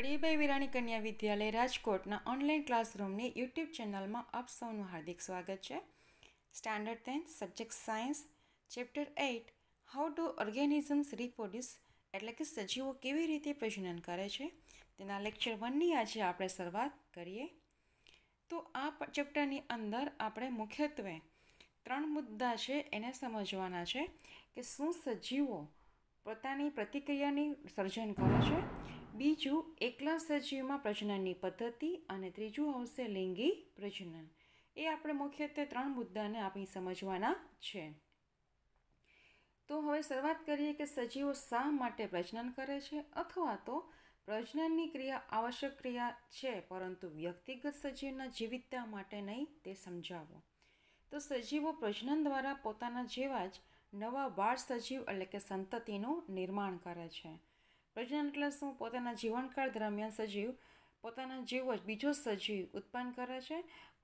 કડિયાભાઈ વિરાણી કન્યા વિદ્યાલય રાજકોટના online ક્લાસરૂમની YouTube ચેનલમાં આપ સૌનું હાર્દિક સ્વાગત છે standard ten subject science chapter eight how to organisms reproduce એટલે કે સજીવો કેવી રીતે પ્રજનન કરે છે તેના લેક્ચર વનની આજે આપણે શરૂઆત કરીએ તો આ ચેપ્ટરની અંદર આપણે મુખ્યત્વે ત્રણ મુદ્દા છે એને સમજવાના છે કે શું સજીવો પોતાની પ્રતિક્રિયાની સર્જન કરે છે બીજું એકલા સજીવમાં પ્રજનનની પદ્ધતિ અને ત્રીજું આવશે લિંગી પ્રજનન એ આપણે મુખ્યત્વે ત્રણ મુદ્દાને આપણી સમજવાના છે તો હવે શરૂઆત કરીએ કે સજીવો શા માટે પ્રજનન કરે છે અથવા તો પ્રજનનની ક્રિયા આવશ્યક ક્રિયા છે પરંતુ વ્યક્તિગત સજીવના જીવિતતા માટે નહીં તે સમજાવો તો સજીવો પ્રજનન દ્વારા પોતાના જેવા જ નવા બાળ સજીવ એટલે કે સંતતિનું નિર્માણ કરે છે પ્રજનન એટલે શું પોતાના જીવનકાળ દરમિયાન સજીવ પોતાના જેવો જ બીજો સજીવ ઉત્પન્ન કરે છે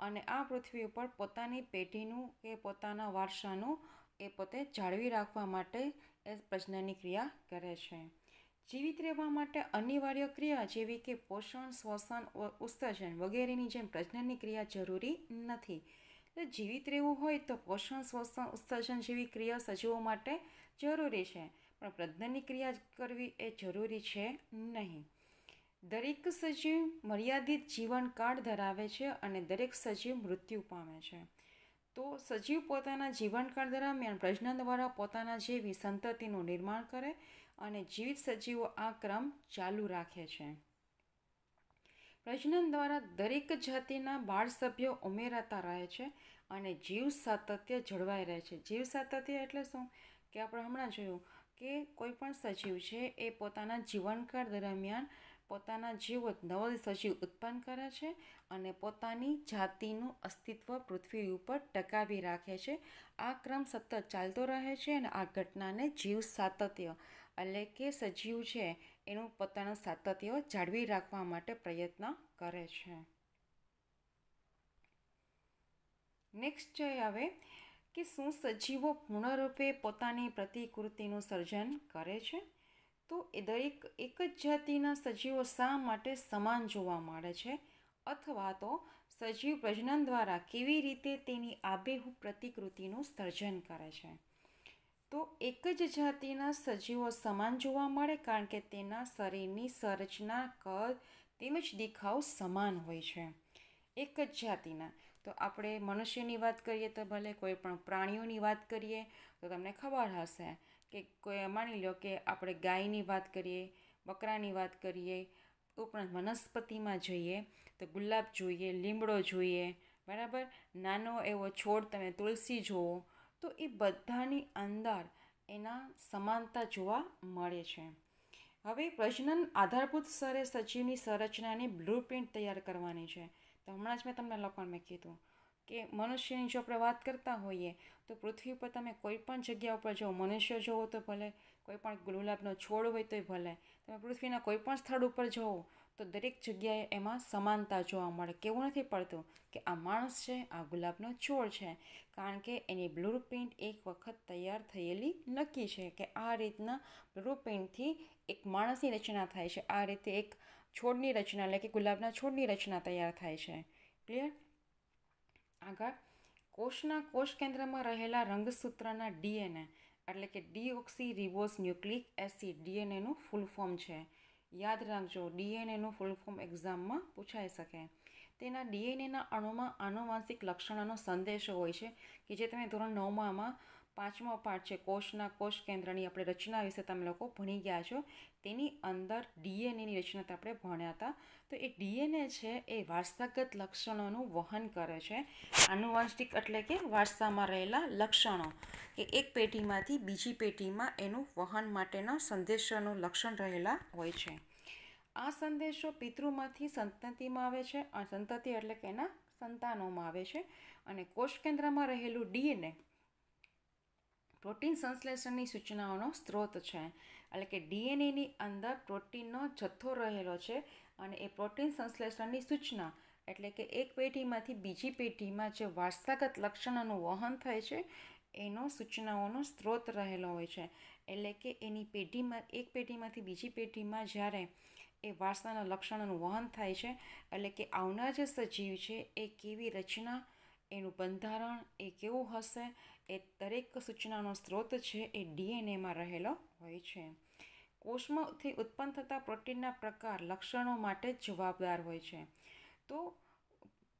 અને આ પૃથ્વી ઉપર પોતાની પેઢીનું કે પોતાના વારસાનું એ પોતે જાળવી રાખવા માટે એ પ્રજનનની ક્રિયા કરે છે જીવિત રહેવા માટે અનિવાર્ય ક્રિયા જેવી કે પોષણ શ્વસન ઉત્સર્જન વગેરેની જેમ પ્રજનનની ક્રિયા જરૂરી નથી એટલે જીવિત રહેવું હોય તો પોષણ શ્વસન ઉત્સર્જન જેવી ક્રિયા સજીવો માટે જરૂરી છે પણ પ્રજ્ઞાની ક્રિયા કરવી એ જરૂરી છે નહીં દરેક સજીવ મર્યાદિત જીવનકાળ ધરાવે છે અને દરેક સજીવ મૃત્યુ પામે છે તો સજીવ પોતાના જીવનકાળ દરમિયાન પ્રજ્ઞા દ્વારા પોતાના જેવી સંતતિનું નિર્માણ કરે અને જીવિત સજીવો આ ક્રમ ચાલુ રાખે છે પ્રજનન દ્વારા દરેક જાતિના બાળ સભ્યો ઉમેરાતા રહે છે અને જીવ સાતત્ય જળવાઈ રહે છે જીવ સાતત્ય એટલે શું કે આપણે હમણાં જોયું કે કોઈપણ સજીવ છે એ પોતાના જીવનકાળ દરમિયાન પોતાના જીવ નવો સજીવ ઉત્પન્ન કરે છે અને પોતાની જાતિનું અસ્તિત્વ પૃથ્વી ઉપર ટકાવી રાખે છે આ ક્રમ સતત ચાલતો રહે છે અને આ ઘટનાને જીવ સાતત્ય એટલે કે સજીવ છે એનું પોતાનું સાતત્ય જાળવી રાખવા માટે પ્રયત્ન કરે છે નેક્સ્ટ છે હવે કે શું સજીવો પૂર્ણરૂપે પોતાની પ્રતિકૃતિનું સર્જન કરે છે તો એ દરેક એક જ જાતિના સજીવો શા માટે સમાન જોવા મળે છે અથવા તો સજીવ પ્રજનન દ્વારા કેવી રીતે તેની આબેહૂબ પ્રતિકૃતિનું સર્જન કરે છે તો એક જ જાતિના સજીવો સમાન જોવા મળે કારણ કે તેના શરીરની સંરચના કદ તેમજ દેખાવ સમાન હોય છે એક જ જાતિના તો આપણે મનુષ્યની વાત કરીએ તો ભલે કોઈ પણ પ્રાણીઓની વાત કરીએ તો તમને ખબર હશે કે કોઈ માની લો કે આપણે ગાયની વાત કરીએ બકરાની વાત કરીએ ઉપરાંત વનસ્પતિમાં જોઈએ તો ગુલાબ જોઈએ લીમડો જોઈએ બરાબર નાનો એવો છોડ તમે તુલસી જુઓ તો એ બધાની અંદર એના સમાનતા જોવા મળે છે હવે પ્રજનન આધારભૂત સ્તરે સજીવની સંરચનાની બ્લુ પ્રિન્ટ તૈયાર કરવાની છે તો હમણાં જ મેં તમને લોકોને મેં કીધું કે મનુષ્યની જો આપણે વાત કરતા હોઈએ તો પૃથ્વી પર તમે કોઈ પણ જગ્યા ઉપર જાઓ મનુષ્ય જોવો તો ભલે કોઈ પણ ગુલાબનો છોડ હોય તોય ભલે તમે પૃથ્વીના કોઈ પણ સ્થળ ઉપર જોવો તો દરેક જગ્યાએ એમાં સમાનતા જોવા મળે કેવું નથી પડતું કે આ માણસ છે આ ગુલાબનો છોડ છે કારણ કે એની બ્લુ પ્રિન્ટ એક વખત તૈયાર થયેલી નક્કી છે કે આ રીતના બ્લુ પ્રિન્ટથી એક માણસની રચના થાય છે આ રીતે એક છોડની રચના એટલે કે ગુલાબના છોડની રચના તૈયાર થાય છે ક્લિયર આગળ કોષના કોષ કેન્દ્રમાં રહેલા રંગસૂત્રના ડીએનએ એટલે કે ડીઓક્સી રિબોસ ન્યુક્લિક એસિડ ડીએનએનું ફૂલ ફોર્મ છે યાદ રાખજો ડીએનએનું ફૂલ ફોર્મ એક્ઝામમાં પૂછાઈ શકે તેના ડીએનએના અણુમાં આનુવાંશિક લક્ષણોનો સંદેશ હોય છે કે જે તમે ધોરણ નવમાં પાંચમો પાઠ છે કોષના કોષ કેન્દ્રની આપણે રચના વિશે તમે લોકો ભણી ગયા છો તેની અંદર ડીએનએની રચના આપણે ભણ્યા હતા તો એ ડીએનએ છે એ વારસાગત લક્ષણોનું વહન કરે છે આનુવંશિક એટલે કે વારસામાં રહેલા લક્ષણો કે એક પેટીમાંથી બીજી પેટીમાં એનું વહન માટેના સંદેશોનું લક્ષણ રહેલા હોય છે આ સંદેશો પિતૃમાંથી સંતતિમાં આવે છે સંતતિ એટલે કે એના સંતાનોમાં આવે છે અને કોષ કેન્દ્રમાં રહેલું ડીએનએ પ્રોટીન સંશ્લેષણની સૂચનાઓનો સ્ત્રોત છે એટલે કે ડીએનએની અંદર પ્રોટીનનો જથ્થો રહેલો છે અને એ પ્રોટીન સંશ્લેષણની સૂચના એટલે કે એક પેઢીમાંથી બીજી પેઢીમાં જે વારસાગત લક્ષણોનું વહન થાય છે એનો સૂચનાઓનો સ્ત્રોત રહેલો હોય છે એટલે કે એની પેઢીમાં એક પેઢીમાંથી બીજી પેઢીમાં જ્યારે એ વારસાના લક્ષણોનું વહન થાય છે એટલે કે આવનાર જે સજીવ છે એ કેવી રચના એનું બંધારણ એ કેવું હશે એ દરેક સૂચનાનો સ્ત્રોત છે એ ડીએનએમાં રહેલો હોય છે કોષમાંથી ઉત્પન્ન થતા પ્રોટીનના પ્રકાર લક્ષણો માટે જ જવાબદાર હોય છે તો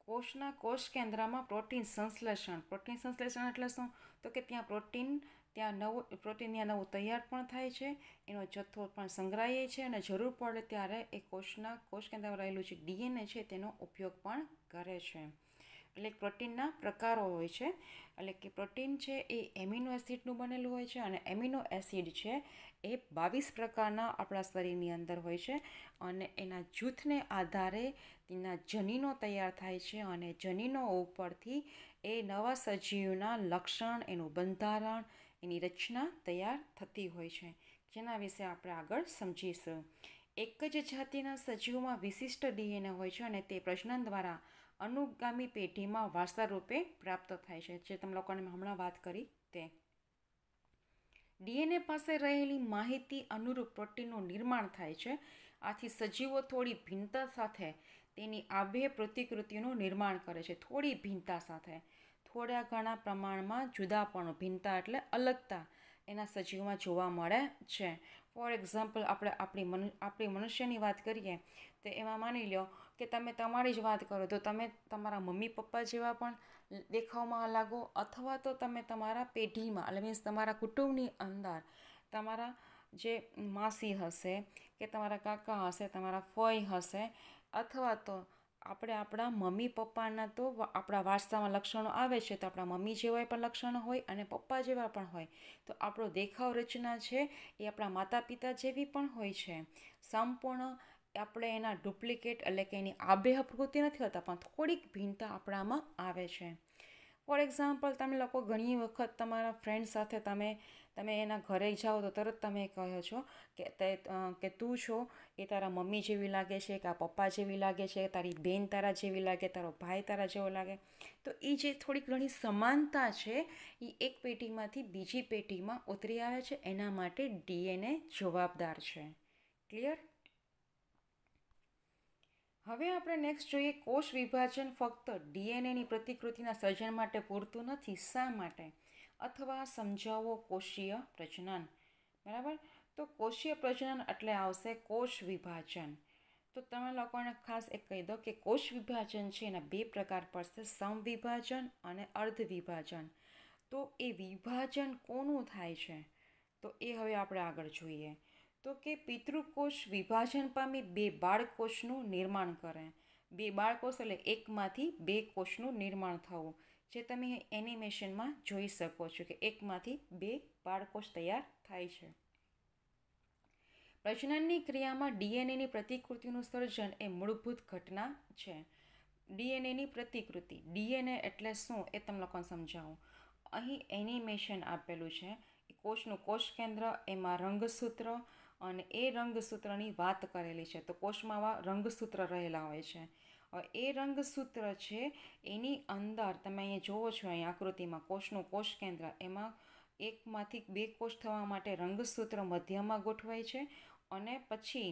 કોષના કોષ કેન્દ્રમાં પ્રોટીન સંશ્લેષણ પ્રોટીન સંશ્લેષણ એટલે શું તો કે ત્યાં પ્રોટીન ત્યાં નવું પ્રોટીન ત્યાં નવું તૈયાર પણ થાય છે એનો જથ્થો પણ સંગ્રહાય છે અને જરૂર પડે ત્યારે એ કોષના કોષ કેન્દ્રમાં રહેલું જે ડીએનએ છે તેનો ઉપયોગ પણ કરે છે એટલે પ્રોટીનના પ્રકારો હોય છે એટલે કે પ્રોટીન છે એ એમિનો એસિડનું બનેલું હોય છે અને એમિનો એસિડ છે એ બાવીસ પ્રકારના આપણા શરીરની અંદર હોય છે અને એના જૂથને આધારે તેના જનીનો તૈયાર થાય છે અને જનીનો ઉપરથી એ નવા સજીવના લક્ષણ એનું બંધારણ એની રચના તૈયાર થતી હોય છે જેના વિશે આપણે આગળ સમજીશું એક જ જાતિના સજીવમાં વિશિષ્ટ ડીએનએ હોય છે અને તે પ્રજનન દ્વારા અનુગામી પેઢીમાં વારસા રૂપે પ્રાપ્ત થાય છે જે તમે લોકોને હમણાં વાત કરી તે ડીએનએ પાસે રહેલી માહિતી અનુરૂપ પ્રોટીનનું નિર્માણ થાય છે આથી સજીવો થોડી ભિન્નતા સાથે તેની આભે પ્રતિકૃતિનું નિર્માણ કરે છે થોડી ભિન્નતા સાથે થોડા ઘણા પ્રમાણમાં જુદાપણું ભિન્નતા એટલે અલગતા એના સજીવમાં જોવા મળે છે ફોર એક્ઝામ્પલ આપણે આપણી મનુ આપણી મનુષ્યની વાત કરીએ તો એમાં માની લો કે તમે તમારી જ વાત કરો તો તમે તમારા મમ્મી પપ્પા જેવા પણ દેખાવમાં લાગો અથવા તો તમે તમારા પેઢીમાં એટલે મીન્સ તમારા કુટુંબની અંદર તમારા જે માસી હશે કે તમારા કાકા હશે તમારા ફોઈ હશે અથવા તો આપણે આપણા મમ્મી પપ્પાના તો આપણા વારસામાં લક્ષણો આવે છે તો આપણા મમ્મી જેવા પણ લક્ષણો હોય અને પપ્પા જેવા પણ હોય તો આપણો દેખાવ રચના છે એ આપણા માતા પિતા જેવી પણ હોય છે સંપૂર્ણ આપણે એના ડુપ્લિકેટ એટલે કે એની આબેહબ કૃતિ નથી હોતા પણ થોડીક ભિન્નતા આપણામાં આવે છે ફોર એક્ઝામ્પલ તમે લોકો ઘણી વખત તમારા ફ્રેન્ડ સાથે તમે તમે એના ઘરે જાઓ તો તરત તમે કહો છો કે તે કે તું છો એ તારા મમ્મી જેવી લાગે છે કે આ પપ્પા જેવી લાગે છે તારી બેન તારા જેવી લાગે તારો ભાઈ તારા જેવો લાગે તો એ જે થોડીક ઘણી સમાનતા છે એ એક પેટીમાંથી બીજી પેટીમાં ઉતરી આવે છે એના માટે ડીએનએ જવાબદાર છે ક્લિયર હવે આપણે નેક્સ્ટ જોઈએ કોષ વિભાજન ફક્ત ડીએનએની પ્રતિકૃતિના સર્જન માટે પૂરતું નથી શા માટે અથવા સમજાવો કોષીય પ્રજનન બરાબર તો કોષીય પ્રજનન એટલે આવશે કોષ વિભાજન તો તમે લોકોને ખાસ એક કહી દો કે કોષ વિભાજન છે એના બે પ્રકાર પડશે સમવિભાજન અને અર્ધ વિભાજન તો એ વિભાજન કોનું થાય છે તો એ હવે આપણે આગળ જોઈએ તો કે પિતૃકોષ વિભાજન પામી બે બાળકોષનું નિર્માણ કરે બે બાળકોષ એટલે એકમાંથી બે કોષનું નિર્માણ થવું જે તમે એનિમેશનમાં જોઈ શકો છો કે એકમાંથી બે બાળકોષ તૈયાર થાય છે પ્રજનનની ક્રિયામાં ડીએનએની પ્રતિકૃતિનું સર્જન એ મૂળભૂત ઘટના છે ડીએનએની પ્રતિકૃતિ ડીએનએ એટલે શું એ તમે લોકોને સમજાવો અહીં એનિમેશન આપેલું છે કોષનું કોષ કેન્દ્ર એમાં રંગસૂત્ર અને એ રંગસૂત્રની વાત કરેલી છે તો કોષમાં રંગસૂત્ર રહેલા હોય છે એ રંગસૂત્ર છે એની અંદર તમે અહીંયા જોવો છો અહીં આકૃતિમાં કોષનું કોષ કેન્દ્ર એમાં એકમાંથી બે કોષ થવા માટે રંગસૂત્ર મધ્યમાં ગોઠવાય છે અને પછી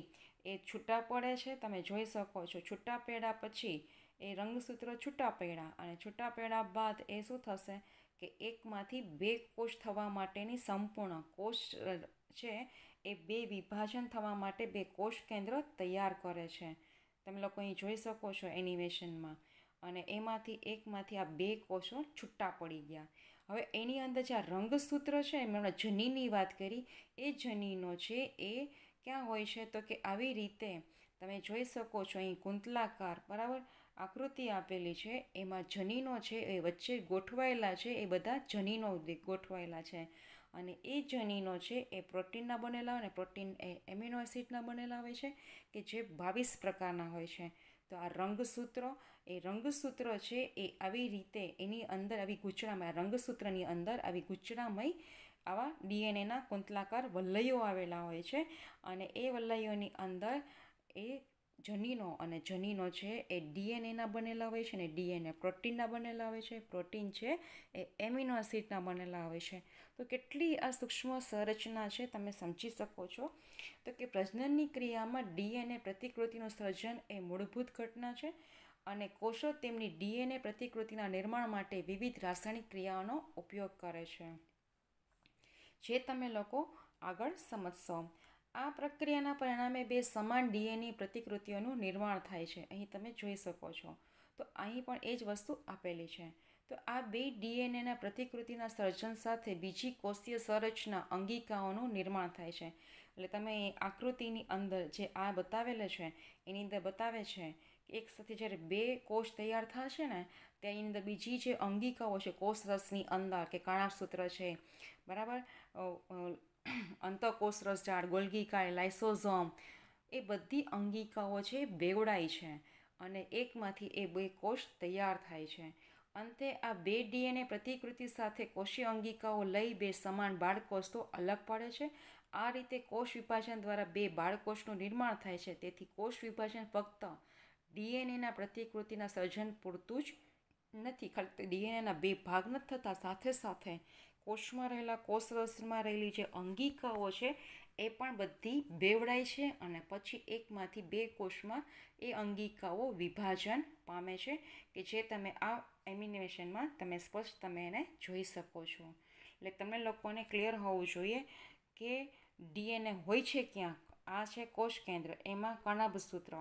એ છૂટા પડે છે તમે જોઈ શકો છો છૂટા પડ્યા પછી એ રંગસૂત્ર છૂટા પડ્યા અને છૂટા પડ્યા બાદ એ શું થશે કે એકમાંથી બે કોષ થવા માટેની સંપૂર્ણ કોષ છે એ બે વિભાજન થવા માટે બે કોષ કેન્દ્ર તૈયાર કરે છે તમે લોકો અહીં જોઈ શકો છો એનિમેશનમાં અને એમાંથી એકમાંથી આ બે કોષો છૂટા પડી ગયા હવે એની અંદર જે આ રંગસૂત્ર છે મેં હમણાં જનીની વાત કરી એ જનીનો છે એ ક્યાં હોય છે તો કે આવી રીતે તમે જોઈ શકો છો અહીં કુંતલાકાર બરાબર આકૃતિ આપેલી છે એમાં જનીનો છે એ વચ્ચે ગોઠવાયેલા છે એ બધા જનીનો ગોઠવાયેલા છે અને એ જનીનો છે એ પ્રોટીનના બનેલા અને પ્રોટીન એ એમિનો એસિડના બનેલા હોય છે કે જે બાવીસ પ્રકારના હોય છે તો આ રંગસૂત્રો એ રંગસૂત્રો છે એ આવી રીતે એની અંદર આવી ગૂંચળામાં રંગસૂત્રની અંદર આવી ગૂંચળામય આવા ડીએનએના કુંતલાકાર વલ્લયો આવેલા હોય છે અને એ વલ્લયોની અંદર એ જનીનો અને જનીનો છે એ ડીએનએના બનેલા હોય છે ને ડીએનએ પ્રોટીનના બનેલા હોય છે પ્રોટીન છે એ એમિનો એસિડના બનેલા હોય છે તો કેટલી આ સૂક્ષ્મ સંરચના છે તમે સમજી શકો છો તો કે પ્રજનનની ક્રિયામાં ડીએનએ પ્રતિકૃતિનું સર્જન એ મૂળભૂત ઘટના છે અને કોષો તેમની ડીએનએ પ્રતિકૃતિના નિર્માણ માટે વિવિધ રાસાયણિક ક્રિયાઓનો ઉપયોગ કરે છે જે તમે લોકો આગળ સમજશો આ પ્રક્રિયાના પરિણામે બે સમાન ડીએનએ પ્રતિકૃતિઓનું નિર્માણ થાય છે અહીં તમે જોઈ શકો છો તો અહીં પણ એ જ વસ્તુ આપેલી છે તો આ બે ડીએનએના પ્રતિકૃતિના સર્જન સાથે બીજી કોષીય સંરચના અંગિકાઓનું નિર્માણ થાય છે એટલે તમે આકૃતિની અંદર જે આ બતાવેલ છે એની અંદર બતાવે છે એક સાથે જ્યારે બે કોષ તૈયાર થશે ને ત્યાં એની અંદર બીજી જે અંગિકાઓ છે કોષ રસની અંદર કે કણાસૂત્ર છે બરાબર અંતકોષરસ ઝાડ ગોલગીકાય લાઇસોઝોમ એ બધી અંગિકાઓ છે બેવડાય છે અને એકમાંથી એ બે કોષ તૈયાર થાય છે અંતે આ બે ડીએનએ પ્રતિકૃતિ સાથે કોષીય અંગિકાઓ લઈ બે સમાન બાળકોષ તો અલગ પડે છે આ રીતે કોષ વિભાજન દ્વારા બે બાળકોષનું નિર્માણ થાય છે તેથી કોષ વિભાજન ફક્ત ડીએનએના પ્રતિકૃતિના સર્જન પૂરતું જ નથી ખાલી ડીએનએના બે ભાગ નથી થતા સાથે સાથે કોષમાં રહેલા કોષરસમાં રહેલી જે અંગિકાઓ છે એ પણ બધી બેવડાય છે અને પછી એકમાંથી બે કોષમાં એ અંગિકાઓ વિભાજન પામે છે કે જે તમે આ એમિનેશનમાં તમે સ્પષ્ટ તમે એને જોઈ શકો છો એટલે તમે લોકોને ક્લિયર હોવું જોઈએ કે ડીએનએ હોય છે ક્યાંક આ છે કોષ કેન્દ્ર એમાં કણાભ સૂત્ર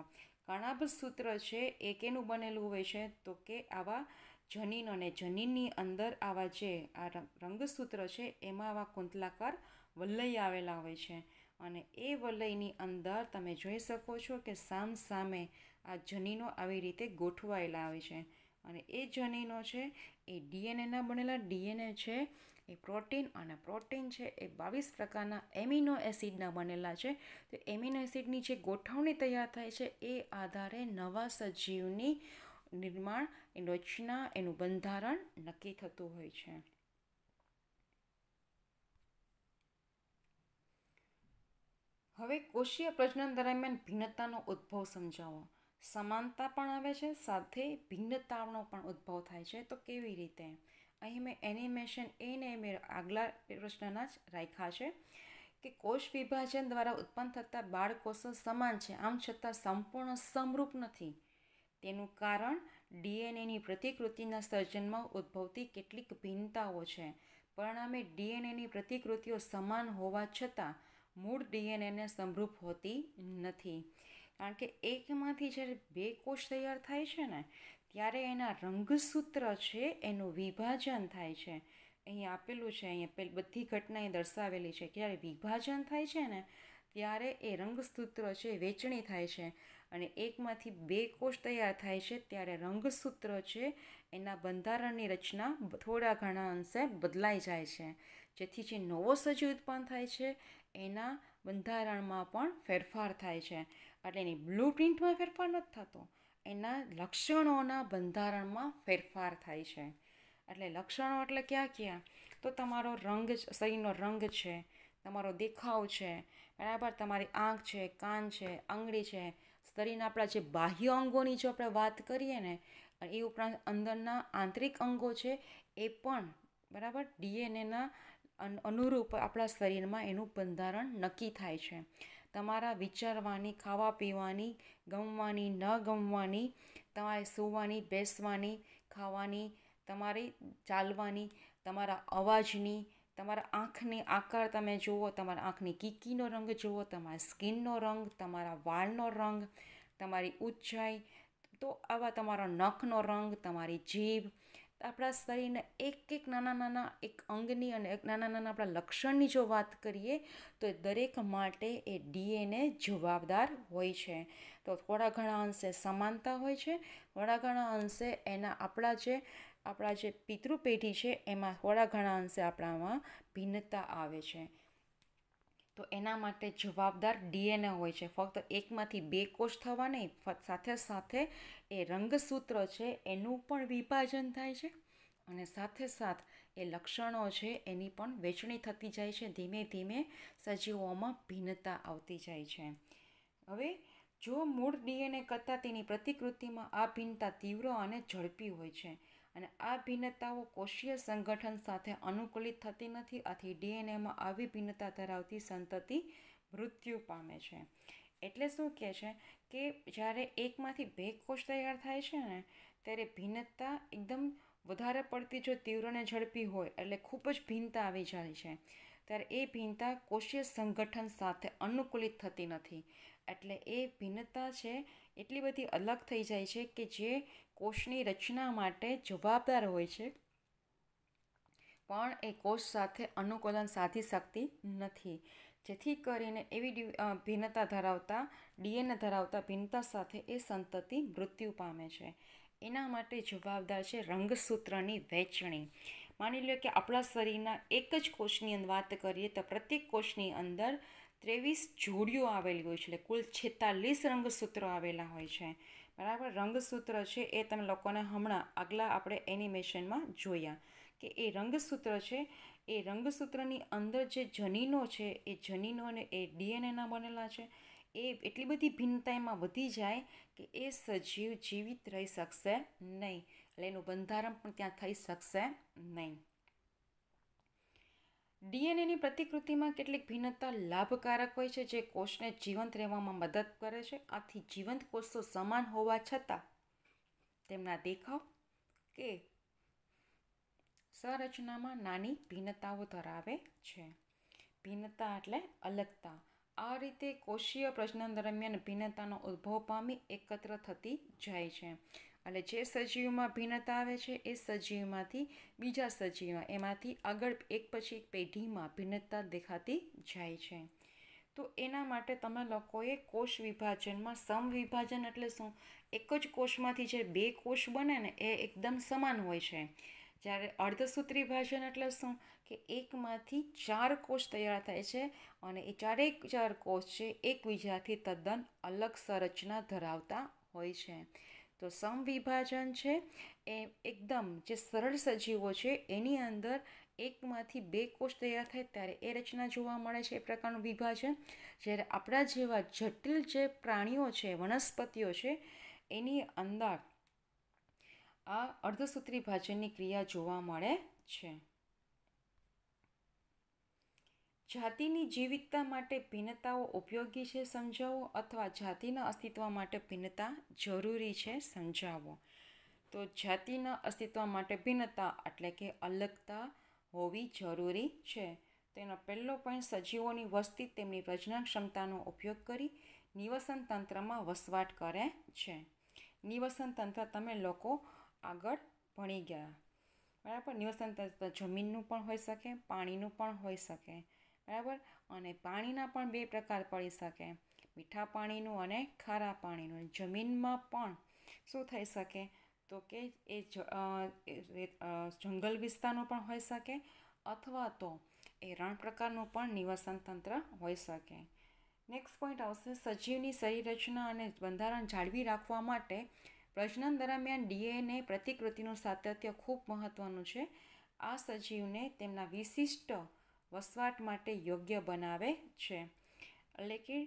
કણાભ સૂત્ર છે એ કેનું બનેલું હોય છે તો કે આવા જનીન અને જનીનની અંદર આવા જે આ રંગસૂત્ર છે એમાં આવા કુંતલાકાર વલય આવેલા હોય છે અને એ વલયની અંદર તમે જોઈ શકો છો કે સામ સામે આ જનીનો આવી રીતે ગોઠવાયેલા હોય છે અને એ જનીનો છે એ ડીએનએના બનેલા ડીએનએ છે એ પ્રોટીન અને પ્રોટીન છે એ બાવીસ પ્રકારના એમિનો એસિડના બનેલા છે તો એમિનો એસિડની જે ગોઠવણી તૈયાર થાય છે એ આધારે નવા સજીવની નિર્માણ એની રચના એનું બંધારણ નક્કી થતું હોય છે હવે કોષીય પ્રજનન દરમિયાન ભિન્નતાનો ઉદ્ભવ સમજાવો સમાનતા પણ આવે છે સાથે ભિન્નતાનો પણ ઉદ્ભવ થાય છે તો કેવી રીતે અહીં મેં એનિમેશન એને મેં આગલા પ્રશ્નના જ રાખ્યા છે કે કોષ વિભાજન દ્વારા ઉત્પન્ન થતા બાળ કોષો સમાન છે આમ છતાં સંપૂર્ણ સમરૂપ નથી તેનું કારણ ડીએનએની પ્રતિકૃતિના સર્જનમાં ઉદ્ભવતી કેટલીક ભિન્નતાઓ છે પરિણામે ડીએનએની પ્રતિકૃતિઓ સમાન હોવા છતાં મૂળ ડીએનએને સમરૂપ હોતી નથી કારણ કે એકમાંથી જ્યારે બે કોષ તૈયાર થાય છે ને ત્યારે એના રંગસૂત્ર છે એનું વિભાજન થાય છે અહીં આપેલું છે અહીંયા બધી ઘટના એ દર્શાવેલી છે કે જ્યારે વિભાજન થાય છે ને ત્યારે એ રંગસૂત્રો છે વેચણી થાય છે અને એકમાંથી બે કોષ તૈયાર થાય છે ત્યારે રંગસૂત્ર છે એના બંધારણની રચના થોડા ઘણા અંશે બદલાઈ જાય છે જેથી જે નવો સજીવ ઉત્પન્ન થાય છે એના બંધારણમાં પણ ફેરફાર થાય છે એટલે એની બ્લુ પ્રિન્ટમાં ફેરફાર નથી થતો એના લક્ષણોના બંધારણમાં ફેરફાર થાય છે એટલે લક્ષણો એટલે ક્યાં ક્યાં તો તમારો રંગ શરીરનો રંગ છે તમારો દેખાવ છે બરાબર તમારી આંખ છે કાન છે આંગળી છે શરીરના આપણા જે બાહ્ય અંગોની જો આપણે વાત કરીએ ને એ ઉપરાંત અંદરના આંતરિક અંગો છે એ પણ બરાબર ડીએનએના અનુરૂપ આપણા શરીરમાં એનું બંધારણ નક્કી થાય છે તમારા વિચારવાની ખાવા પીવાની ગમવાની ન ગમવાની તમારે સૂવાની બેસવાની ખાવાની તમારી ચાલવાની તમારા અવાજની તમારા આંખની આકાર તમે જુઓ તમારા આંખની કીકીનો રંગ જુઓ તમારા સ્કિનનો રંગ તમારા વાળનો રંગ તમારી ઊંચાઈ તો આવા તમારો નખનો રંગ તમારી જીભ આપણા શરીરને એક એક નાના નાના એક અંગની અને એક નાના નાના આપણા લક્ષણની જો વાત કરીએ તો દરેક માટે એ ડીએનએ જવાબદાર હોય છે તો થોડા ઘણા અંશે સમાનતા હોય છે થોડા ઘણા અંશે એના આપણા જે આપણા જે પિતૃ પેઢી છે એમાં થોડા ઘણા અંશે આપણામાં ભિન્નતા આવે છે તો એના માટે જવાબદાર ડીએનએ હોય છે ફક્ત એકમાંથી બે કોષ થવા નહીં સાથે સાથે એ રંગસૂત્ર છે એનું પણ વિભાજન થાય છે અને સાથે સાથ એ લક્ષણો છે એની પણ વેચણી થતી જાય છે ધીમે ધીમે સજીવોમાં ભિન્નતા આવતી જાય છે હવે જો મૂળ ડીએનએ કરતાં તેની પ્રતિકૃતિમાં આ ભિન્નતા તીવ્ર અને ઝડપી હોય છે અને આ ભિન્નતાઓ કોષીય સંગઠન સાથે અનુકૂલિત થતી નથી આથી ડીએનએમાં આવી ભિન્નતા ધરાવતી સંતતિ મૃત્યુ પામે છે એટલે શું કહે છે કે જ્યારે એકમાંથી બે કોષ તૈયાર થાય છે ને ત્યારે ભિન્નતા એકદમ વધારે પડતી જો તીવ્ર અને ઝડપી હોય એટલે ખૂબ જ ભિન્નતા આવી જાય છે ત્યારે એ ભિન્નતા કોષીય સંગઠન સાથે અનુકૂલિત થતી નથી એટલે એ ભિન્નતા છે એટલી બધી અલગ થઈ જાય છે કે જે કોષની રચના માટે જવાબદાર હોય છે પણ એ કોષ સાથે અનુકૂલન સાધી શકતી નથી જેથી કરીને એવી ભિન્નતા ધરાવતા ડીએનએ ધરાવતા ભિન્નતા સાથે એ સંતતિ મૃત્યુ પામે છે એના માટે જવાબદાર છે રંગસૂત્રની વહેંચણી માની લો કે આપણા શરીરના એક જ કોષની અંદર વાત કરીએ તો પ્રત્યેક કોષની અંદર ત્રેવીસ જોડીઓ આવેલી હોય છે એટલે કુલ છેતાલીસ રંગસૂત્રો આવેલા હોય છે બરાબર રંગસૂત્ર છે એ તમે લોકોને હમણાં આગલા આપણે એનિમેશનમાં જોયા કે એ રંગસૂત્ર છે એ રંગસૂત્રની અંદર જે જનીનો છે એ જનીનો અને એ ડીએનએના બનેલા છે એ એટલી બધી ભિન્નતા એમાં વધી જાય કે એ સજીવ જીવિત રહી શકશે નહીં એટલે એનું બંધારણ પણ ત્યાં થઈ શકશે નહીં ડીએનએની પ્રતિકૃતિમાં કેટલીક ભિન્નતા લાભકારક હોય છે જે કોષને જીવંત રહેવામાં મદદ કરે છે આથી જીવંત કોષો સમાન હોવા છતાં તેમના દેખાવ કે સંરચનામાં નાની ભિન્નતાઓ ધરાવે છે ભિન્નતા એટલે અલગતા આ રીતે કોષીય પ્રજનન દરમિયાન ભિન્નતાનો ઉદ્ભવ પામી એકત્ર થતી જાય છે એટલે જે સજીવમાં ભિન્નતા આવે છે એ સજીવમાંથી બીજા સજીવમાં એમાંથી આગળ એક પછી એક પેઢીમાં ભિન્નતા દેખાતી જાય છે તો એના માટે તમે લોકોએ કોષ વિભાજનમાં સમ વિભાજન એટલે શું એક જ કોષમાંથી જે બે કોષ બને ને એ એકદમ સમાન હોય છે જ્યારે અર્ધસૂત્રી ભાષણ એટલે શું કે એકમાંથી ચાર કોષ તૈયાર થાય છે અને એ ચારેક ચાર કોષ છે એકબીજાથી તદ્દન અલગ સંરચના ધરાવતા હોય છે તો સમવિભાજન છે એ એકદમ જે સરળ સજીવો છે એની અંદર એકમાંથી બે કોષ તૈયાર થાય ત્યારે એ રચના જોવા મળે છે એ પ્રકારનું વિભાજન જ્યારે આપણા જેવા જટિલ જે પ્રાણીઓ છે વનસ્પતિઓ છે એની અંદર આ અર્ધસૂત્રી ભાજનની ક્રિયા જોવા મળે છે જાતિની જીવિતતા માટે ભિન્નતાઓ ઉપયોગી છે સમજાવો અથવા જાતિના અસ્તિત્વ માટે ભિન્નતા જરૂરી છે સમજાવો તો જાતિના અસ્તિત્વ માટે ભિન્નતા એટલે કે અલગતા હોવી જરૂરી છે તેનો પહેલો પોઈન્ટ સજીવોની વસ્તી તેમની પ્રજનન ક્ષમતાનો ઉપયોગ કરી નિવસન તંત્રમાં વસવાટ કરે છે નિવસન તંત્ર તમે લોકો આગળ ભણી ગયા બરાબર નિવસન તંત્ર જમીનનું પણ હોઈ શકે પાણીનું પણ હોઈ શકે બરાબર અને પાણીના પણ બે પ્રકાર પડી શકે મીઠા પાણીનું અને ખારા પાણીનું જમીનમાં પણ શું થઈ શકે તો કે એ જંગલ વિસ્તારનું પણ હોઈ શકે અથવા તો એ રણ પ્રકારનું પણ નિવસન તંત્ર હોઈ શકે નેક્સ્ટ પોઈન્ટ આવશે સજીવની શરીર રચના અને બંધારણ જાળવી રાખવા માટે પ્રજનન દરમિયાન ડીએનએ પ્રતિકૃતિનું સાતત્ય ખૂબ મહત્ત્વનું છે આ સજીવને તેમના વિશિષ્ટ વસવાટ માટે યોગ્ય બનાવે છે એટલે કે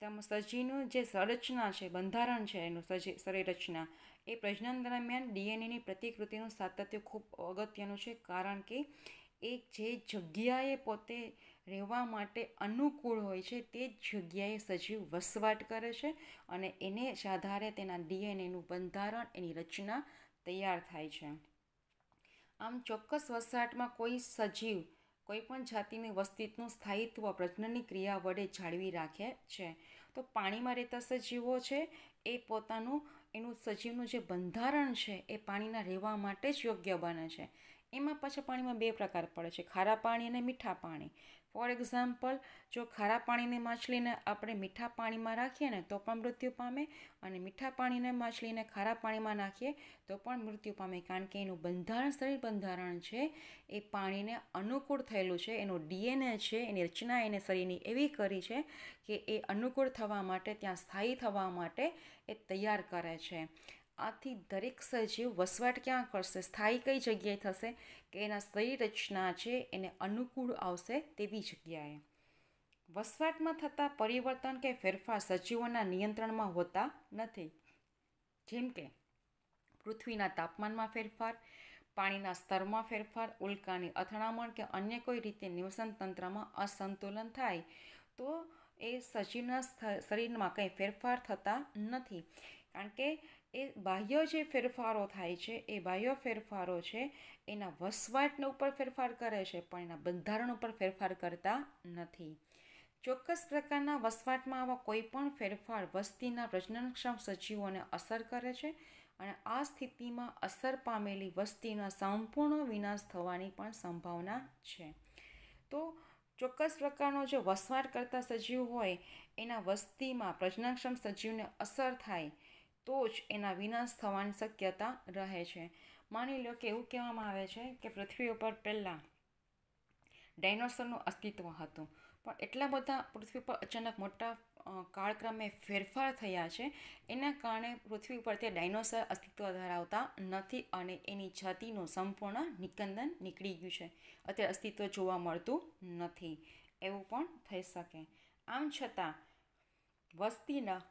તમ સજીનું જે સંરચના છે બંધારણ છે એનું સજી સંરચના એ પ્રજનન દરમિયાન ડીએનએની પ્રતિકૃતિનું સાતત્ય ખૂબ અગત્યનું છે કારણ કે એ જે જગ્યાએ પોતે રહેવા માટે અનુકૂળ હોય છે તે જ જગ્યાએ સજીવ વસવાટ કરે છે અને એને જ આધારે તેના ડીએનએનું બંધારણ એની રચના તૈયાર થાય છે આમ ચોક્કસ વસવાટમાં કોઈ સજીવ કોઈપણ જાતિની વસ્તીનું સ્થાયિત્વ પ્રજનનની ક્રિયા વડે જાળવી રાખે છે તો પાણીમાં રહેતા સજીવો છે એ પોતાનું એનું સજીવનું જે બંધારણ છે એ પાણીના રહેવા માટે જ યોગ્ય બને છે એમાં પાછા પાણીમાં બે પ્રકાર પડે છે ખારા પાણી અને મીઠા પાણી ફોર એક્ઝામ્પલ જો ખારા પાણીની માછલીને આપણે મીઠા પાણીમાં રાખીએ ને તો પણ મૃત્યુ પામે અને મીઠા પાણીને માછલીને ખારા પાણીમાં નાખીએ તો પણ મૃત્યુ પામે કારણ કે એનું બંધારણ શરીર બંધારણ છે એ પાણીને અનુકૂળ થયેલું છે એનું ડીએનએ છે એની રચના એને શરીરની એવી કરી છે કે એ અનુકૂળ થવા માટે ત્યાં સ્થાયી થવા માટે એ તૈયાર કરે છે આથી દરેક સજીવ વસવાટ ક્યાં કરશે સ્થાયી કઈ જગ્યાએ થશે કે એના શરીર રચના છે એને અનુકૂળ આવશે તેવી જગ્યાએ વસવાટમાં થતા પરિવર્તન કે ફેરફાર સજીવોના નિયંત્રણમાં હોતા નથી જેમ કે પૃથ્વીના તાપમાનમાં ફેરફાર પાણીના સ્તરમાં ફેરફાર ઉલ્કાની અથડામણ કે અન્ય કોઈ રીતે નિવસન તંત્રમાં અસંતુલન થાય તો એ સજીવના શરીરમાં કંઈ ફેરફાર થતા નથી કારણ કે એ બાહ્ય જે ફેરફારો થાય છે એ બાહ્ય ફેરફારો છે એના વસવાટને ઉપર ફેરફાર કરે છે પણ એના બંધારણ ઉપર ફેરફાર કરતા નથી ચોક્કસ પ્રકારના વસવાટમાં આવા કોઈ પણ ફેરફાર વસ્તીના પ્રજનનક્ષમ સજીવોને અસર કરે છે અને આ સ્થિતિમાં અસર પામેલી વસ્તીના સંપૂર્ણ વિનાશ થવાની પણ સંભાવના છે તો ચોક્કસ પ્રકારનો જે વસવાટ કરતા સજીવ હોય એના વસ્તીમાં પ્રજનનક્ષમ સજીવને અસર થાય તો જ એના વિનાશ થવાની શક્યતા રહે છે માની લો કે એવું કહેવામાં આવે છે કે પૃથ્વી ઉપર પહેલાં ડાયનોસરનું અસ્તિત્વ હતું પણ એટલા બધા પૃથ્વી પર અચાનક મોટા કાળક્રમે ફેરફાર થયા છે એના કારણે પૃથ્વી ઉપર તે ડાયનોસર અસ્તિત્વ ધરાવતા નથી અને એની જાતિનું સંપૂર્ણ નિકંદન નીકળી ગયું છે અત્યારે અસ્તિત્વ જોવા મળતું નથી એવું પણ થઈ શકે આમ છતાં વસ્તીના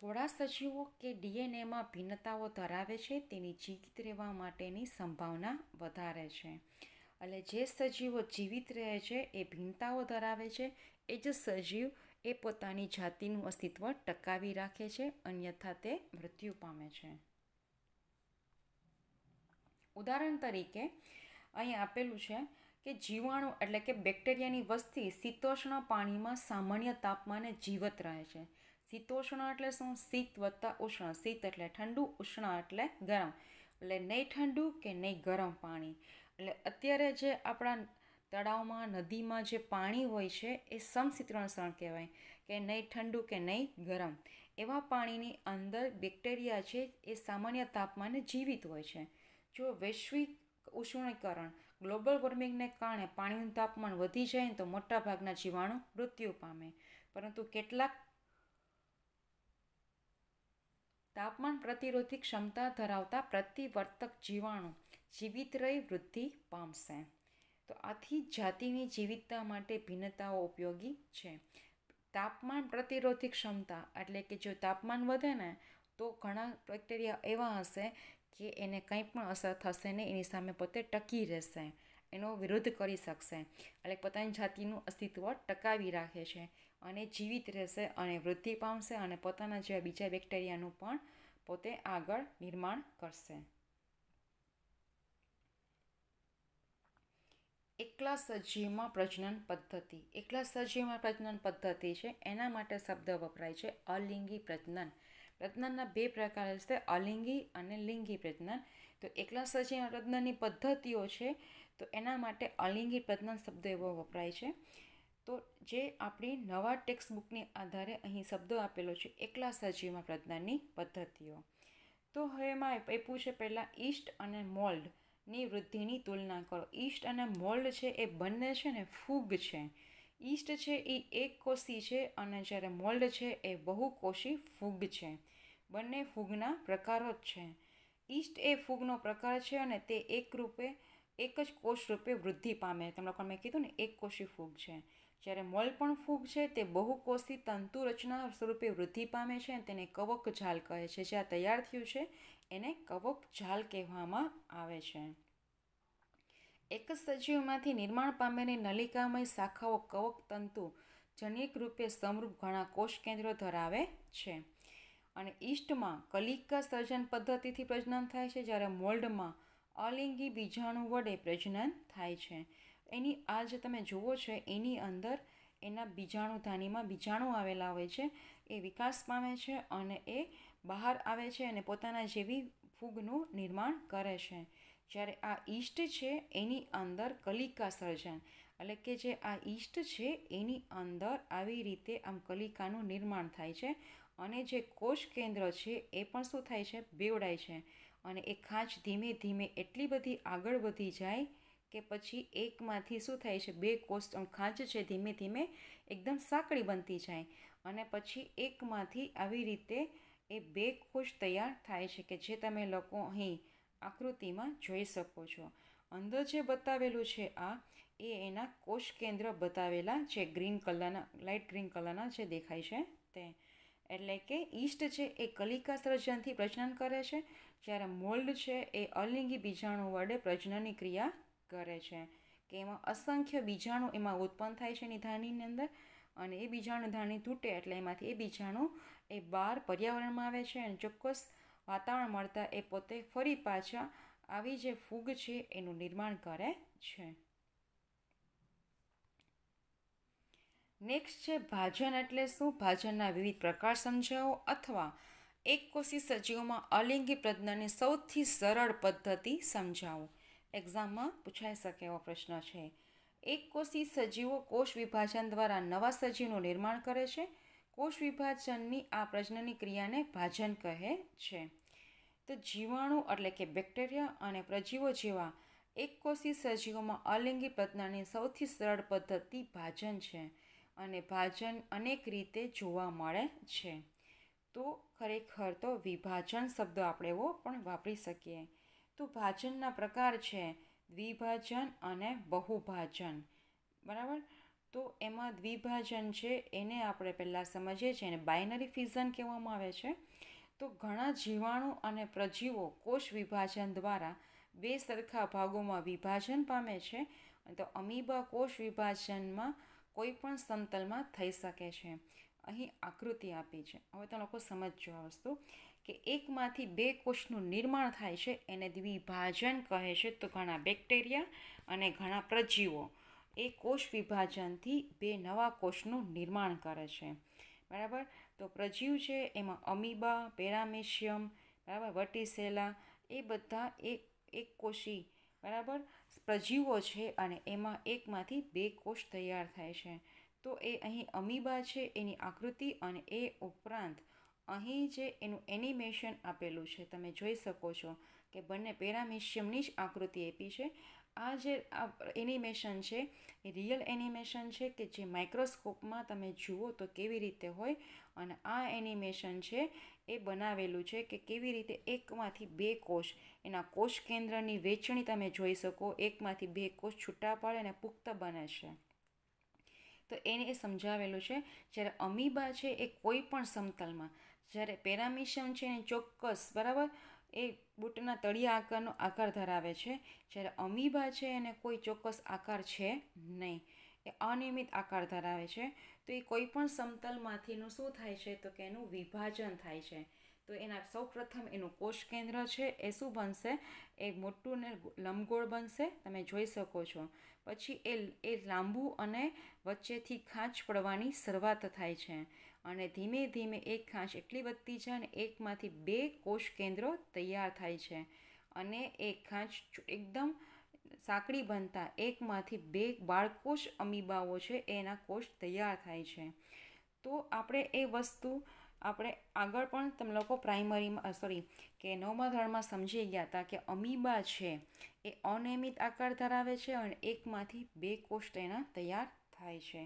થોડા સજીવો કે ડીએનએમાં ભિન્નતાઓ ધરાવે છે તેની જીવિત રહેવા માટેની સંભાવના વધારે છે એટલે જે સજીવો જીવિત રહે છે એ ભિન્નતાઓ ધરાવે છે એ જ સજીવ એ પોતાની જાતિનું અસ્તિત્વ ટકાવી રાખે છે અન્યથા તે મૃત્યુ પામે છે ઉદાહરણ તરીકે અહીં આપેલું છે કે જીવાણુ એટલે કે બેક્ટેરિયાની વસ્તી શીતોષ્ણ પાણીમાં સામાન્ય તાપમાને જીવત રહે છે શીતોષ્ણ એટલે શું શીત વત્તા ઉષ્ણ શીત એટલે ઠંડુ ઉષ્ણ એટલે ગરમ એટલે નહીં ઠંડુ કે નહીં ગરમ પાણી એટલે અત્યારે જે આપણા તળાવમાં નદીમાં જે પાણી હોય છે એ સમશીતોષ્ણ કહેવાય કે નહીં ઠંડુ કે નહીં ગરમ એવા પાણીની અંદર બેક્ટેરિયા છે એ સામાન્ય તાપમાને જીવિત હોય છે જો વૈશ્વિક ઉષ્ણીકરણ ગ્લોબલ વોર્મિંગને કારણે પાણીનું તાપમાન વધી જાય ને તો મોટાભાગના જીવાણુ મૃત્યુ પામે પરંતુ કેટલાક તાપમાન પ્રતિરોધી ક્ષમતા ધરાવતા પ્રતિવર્તક જીવાણુ જીવિત રહી વૃદ્ધિ પામશે તો આથી જાતિની જીવિતતા માટે ભિન્નતાઓ ઉપયોગી છે તાપમાન પ્રતિરોધી ક્ષમતા એટલે કે જો તાપમાન વધે ને તો ઘણા બેક્ટેરિયા એવા હશે કે એને કંઈ પણ અસર થશે નહીં એની સામે પોતે ટકી રહેશે એનો વિરોધ કરી શકશે એટલે પોતાની જાતિનું અસ્તિત્વ ટકાવી રાખે છે અને જીવિત રહેશે અને વૃદ્ધિ પામશે અને પોતાના જેવા બીજા બેક્ટેરિયાનું પણ પોતે આગળ નિર્માણ કરશે એકલા સજીવમાં પ્રજનન પદ્ધતિ એકલા સજીવમાં પ્રજનન પદ્ધતિ છે એના માટે શબ્દ વપરાય છે અલિંગી પ્રજનન પ્રજનનના બે પ્રકાર છે અલિંગી અને લિંગી પ્રજનન તો એકલા સજીવમાં પ્રજનનની પદ્ધતિઓ છે તો એના માટે અલિંગી પ્રજ્ઞા શબ્દ એવો વપરાય છે તો જે આપણી નવા ટેક્સ્ટ બુકની આધારે અહીં શબ્દો આપેલો છે એકલા સજીવમાં પ્રજ્ઞાનની પદ્ધતિઓ તો હવે એમાં આપ્યું છે પહેલાં ઈસ્ટ અને મોલ્ડની વૃદ્ધિની તુલના કરો ઈસ્ટ અને મોલ્ડ છે એ બંને છે ને ફૂગ છે ઈસ્ટ છે એ એક કોષી છે અને જ્યારે મોલ્ડ છે એ બહુકોષી ફૂગ છે બંને ફૂગના પ્રકારો જ છે ઈસ્ટ એ ફૂગનો પ્રકાર છે અને તે એક રૂપે એક જ કોષ રૂપે વૃદ્ધિ પામે તમે લોકોને મેં કીધું ને એક કોષી ફૂગ છે જ્યારે મોલ પણ ફૂગ છે તે બહુકોષી તંતુ રચના સ્વરૂપે વૃદ્ધિ પામે છે અને તેને કવક ઝાલ કહે છે જે આ તૈયાર થયું છે એને કવક ઝાલ કહેવામાં આવે છે એક જ સજીવમાંથી નિર્માણ પામેલી નલિકામય શાખાઓ કવક તંતુ જનિક રૂપે સમરૂપ ઘણા કોષ કેન્દ્રો ધરાવે છે અને ઈસ્ટમાં કલિકા સર્જન પદ્ધતિથી પ્રજનન થાય છે જ્યારે મોલ્ડમાં અલિંગી બીજાણુ વડે પ્રજનન થાય છે એની આ જે તમે જુઓ છો એની અંદર એના બીજાણુધાનીમાં બીજાણુ આવેલા હોય છે એ વિકાસ પામે છે અને એ બહાર આવે છે અને પોતાના જેવી ફૂગનું નિર્માણ કરે છે જ્યારે આ ઈષ્ટ છે એની અંદર કલિકા સર્જન એટલે કે જે આ ઈષ્ટ છે એની અંદર આવી રીતે આમ કલિકાનું નિર્માણ થાય છે અને જે કોષ કેન્દ્ર છે એ પણ શું થાય છે બેવડાય છે અને એ ખાંચ ધીમે ધીમે એટલી બધી આગળ વધી જાય કે પછી એકમાંથી શું થાય છે બે કોષ ખાંચ છે ધીમે ધીમે એકદમ સાંકડી બનતી જાય અને પછી એકમાંથી આવી રીતે એ બે કોષ તૈયાર થાય છે કે જે તમે લોકો અહીં આકૃતિમાં જોઈ શકો છો અંદર જે બતાવેલું છે આ એ એના કોષ કેન્દ્ર બતાવેલા છે ગ્રીન કલરના લાઇટ ગ્રીન કલરના જે દેખાય છે તે એટલે કે ઈસ્ટ છે એ કલિકા સર્જનથી પ્રજનન કરે છે જ્યારે મોલ્ડ છે એ અલિંગી બીજાણુ વડે પ્રજનનની ક્રિયા કરે છે કે એમાં અસંખ્ય બીજાણુ એમાં ઉત્પન્ન થાય છે એની ધાનીની અંદર અને એ બીજાણુ ધાણી તૂટે એટલે એમાંથી એ બીજાણુ એ બહાર પર્યાવરણમાં આવે છે અને ચોક્કસ વાતાવરણ મળતા એ પોતે ફરી પાછા આવી જે ફૂગ છે એનું નિર્માણ કરે છે નેક્સ્ટ છે ભાજન એટલે શું ભાજનના વિવિધ પ્રકાર સમજાવો અથવા એકકોષી સજીવોમાં અલિંગી પ્રજ્ઞાની સૌથી સરળ પદ્ધતિ સમજાવો એક્ઝામમાં પૂછાઈ શકે એવો પ્રશ્ન છે એકકોષી સજીવો કોષ વિભાજન દ્વારા નવા સજીવનું નિર્માણ કરે છે કોષ વિભાજનની આ પ્રજનની ક્રિયાને ભાજન કહે છે તો જીવાણુ એટલે કે બેક્ટેરિયા અને પ્રજીવો જેવા એકકોષી સજીવોમાં અલિંગી પ્રજ્ઞાની સૌથી સરળ પદ્ધતિ ભાજન છે અને ભાજન અનેક રીતે જોવા મળે છે તો ખરેખર તો વિભાજન શબ્દ આપણે એવો પણ વાપરી શકીએ તો ભાજનના પ્રકાર છે દ્વિભાજન અને બહુભાજન બરાબર તો એમાં દ્વિભાજન છે એને આપણે પહેલાં સમજીએ છીએ એને બાઇનરી ફિઝન કહેવામાં આવે છે તો ઘણા જીવાણુ અને પ્રજીવો કોષ વિભાજન દ્વારા બે સરખા ભાગોમાં વિભાજન પામે છે તો અમીબા કોષ વિભાજનમાં કોઈ પણ સમતલમાં થઈ શકે છે અહીં આકૃતિ આપી છે હવે તમે લોકો સમજજો આ વસ્તુ કે એકમાંથી બે કોષનું નિર્માણ થાય છે એને દ્વિભાજન કહે છે તો ઘણા બેક્ટેરિયા અને ઘણા પ્રજીવો એ કોષ વિભાજનથી બે નવા કોષનું નિર્માણ કરે છે બરાબર તો પ્રજીવ છે એમાં અમીબા પેરામેશિયમ બરાબર વટીસેલા એ બધા એક એક કોષી બરાબર પ્રજીવો છે અને એમાં એકમાંથી બે કોષ તૈયાર થાય છે તો એ અહીં અમીબા છે એની આકૃતિ અને એ ઉપરાંત અહીં જે એનું એનિમેશન આપેલું છે તમે જોઈ શકો છો કે બંને પેરામિશિયમની જ આકૃતિ આપી છે આ જે એનિમેશન છે એ રિયલ એનિમેશન છે કે જે માઇક્રોસ્કોપમાં તમે જુઓ તો કેવી રીતે હોય અને આ એનિમેશન છે એ બનાવેલું છે કે કેવી રીતે એકમાંથી બે કોષ એના કોષ કેન્દ્રની વેચણી તમે જોઈ શકો એકમાંથી બે કોષ છૂટા પડે અને પુખ્ત બને છે તો એને એ સમજાવેલું છે જ્યારે અમીબા છે એ કોઈ પણ સમતલમાં જ્યારે પેરામિશમ છે એને ચોક્કસ બરાબર એ બૂટના તળિયા આકારનો આકાર ધરાવે છે જ્યારે અમીબા છે એને કોઈ ચોક્કસ આકાર છે નહીં એ અનિયમિત આકાર ધરાવે છે તો એ કોઈપણ પણ સમતલમાંથીનું શું થાય છે તો કે એનું વિભાજન થાય છે તો એના સૌપ્રથમ એનું કોષ કેન્દ્ર છે એ શું બનશે એ મોટું ને લંબગોળ બનશે તમે જોઈ શકો છો પછી એ એ લાંબુ અને વચ્ચેથી ખાંચ પડવાની શરૂઆત થાય છે અને ધીમે ધીમે એક ખાંચ એટલી વધતી જાય ને એકમાંથી બે કોષ કેન્દ્રો તૈયાર થાય છે અને એ ખાંચ એકદમ સાંકડી બનતા એકમાંથી બે બાળકોષ અમીબાઓ છે એના કોષ તૈયાર થાય છે તો આપણે એ વસ્તુ આપણે આગળ પણ તમે લોકો પ્રાઇમરીમાં સોરી કે નવમા ધોરણમાં સમજી ગયા હતા કે અમીબા છે એ અનિયમિત આકાર ધરાવે છે અને એકમાંથી બે કોષ એના તૈયાર થાય છે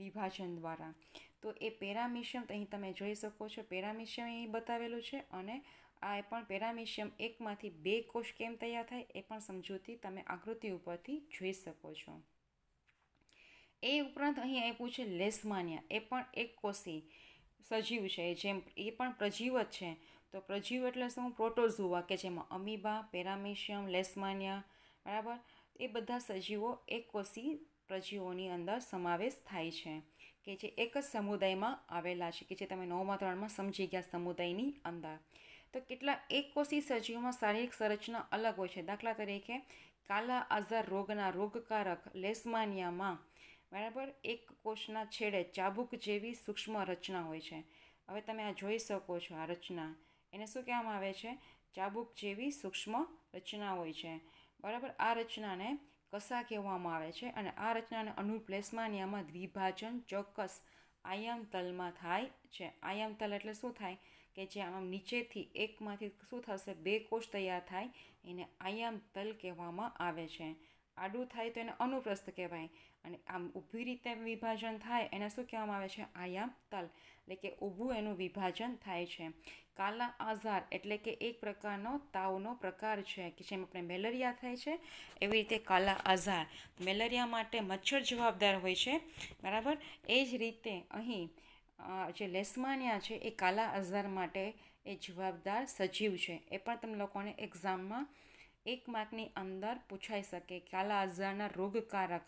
વિભાજન દ્વારા તો એ પેરામિશિયમ અહીં તમે જોઈ શકો છો પેરામિશિયમ અહીં બતાવેલું છે અને આ પણ પેરામેશિયમ એકમાંથી બે કોષ કેમ તૈયાર થાય એ પણ સમજૂતી તમે આકૃતિ ઉપરથી જોઈ શકો છો એ ઉપરાંત અહીં આપ્યું છે લેસમાનિયા એ પણ એક કોષી સજીવ છે જેમ એ પણ પ્રજીવ જ છે તો પ્રજીવ એટલે શું પ્રોટોઝુઆ કે જેમાં અમીબા પેરામેશિયમ લેસમાનિયા બરાબર એ બધા સજીવો એક કોષી પ્રજીવોની અંદર સમાવેશ થાય છે કે જે એક જ સમુદાયમાં આવેલા છે કે જે તમે નવમા ધોરણમાં સમજી ગયા સમુદાયની અંદર તો કેટલા એકકોષી સજીવોમાં શારીરિક સંરચના અલગ હોય છે દાખલા તરીકે કાલા આઝાર રોગના રોગકારક લેસ્માનિયામાં બરાબર એક કોષના છેડે ચાબુક જેવી સૂક્ષ્મ રચના હોય છે હવે તમે આ જોઈ શકો છો આ રચના એને શું કહેવામાં આવે છે ચાબુક જેવી સૂક્ષ્મ રચના હોય છે બરાબર આ રચનાને કસા કહેવામાં આવે છે અને આ રચનાને લેસ્માનિયામાં દ્વિભાજન ચોક્કસ આયામ તલમાં થાય છે આયામ તલ એટલે શું થાય કે જે આમ નીચેથી એકમાંથી શું થશે બે કોષ તૈયાર થાય એને આયામ તલ કહેવામાં આવે છે આડું થાય તો એને અનુપ્રસ્થ કહેવાય અને આમ ઊભી રીતે વિભાજન થાય એને શું કહેવામાં આવે છે આયામ તલ એટલે કે ઊભું એનું વિભાજન થાય છે કાલા આઝાર એટલે કે એક પ્રકારનો તાવનો પ્રકાર છે કે જેમ આપણે મેલેરિયા થાય છે એવી રીતે કાલા આઝાર મેલેરિયા માટે મચ્છર જવાબદાર હોય છે બરાબર એ જ રીતે અહીં જે લેસ્માનિયા છે એ કાલા અઝહર માટે એ જવાબદાર સજીવ છે એ પણ તમે લોકોને એક્ઝામમાં એક માર્કની અંદર પૂછાઈ શકે કાલા અઝહરના રોગકારક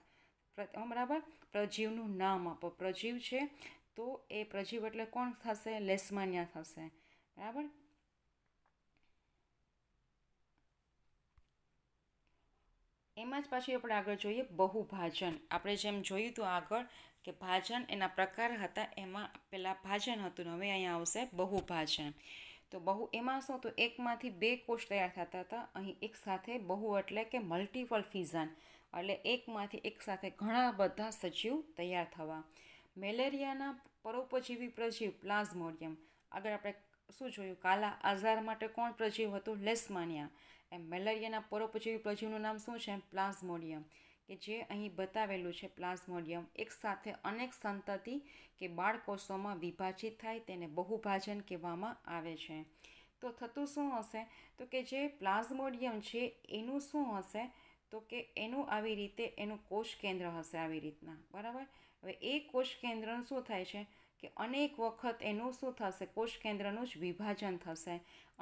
બરાબર પ્રજીવનું નામ આપો પ્રજીવ છે તો એ પ્રજીવ એટલે કોણ થશે લેસ્માનિયા થશે બરાબર એમાં જ પાછી આપણે આગળ જોઈએ બહુભાજન આપણે જેમ જોયું તો આગળ કે ભાજન એના પ્રકાર હતા એમાં પહેલાં ભાજન હતું ને હવે અહીંયા આવશે બહુભાજન તો બહુ એમાં શું તો એકમાંથી બે કોષ તૈયાર થતા હતા અહીં એક સાથે બહુ એટલે કે મલ્ટિપલ ફિઝન એટલે એકમાંથી એક સાથે ઘણા બધા સજીવ તૈયાર થવા મેલેરિયાના પરોપજીવી પ્રજીવ પ્લાઝ્મોડિયમ આગળ આપણે શું જોયું કાલા આઝાર માટે કોણ પ્રજીવ હતું લેસમાનિયા એમ મેલેરિયાના પરોપજીવી પ્રજીવનું નામ શું છે પ્લાઝ્મોડિયમ કે જે અહીં બતાવેલું છે પ્લાઝ્મોડિયમ એકસાથે અનેક સંતતિ કે બાળકોષોમાં વિભાજિત થાય તેને બહુભાજન કહેવામાં આવે છે તો થતું શું હશે તો કે જે પ્લાઝ્મોડિયમ છે એનું શું હશે તો કે એનું આવી રીતે એનું કોષ કેન્દ્ર હશે આવી રીતના બરાબર હવે એ કોષ કેન્દ્રનું શું થાય છે કે અનેક વખત એનું શું થશે કોષ કેન્દ્રનું જ વિભાજન થશે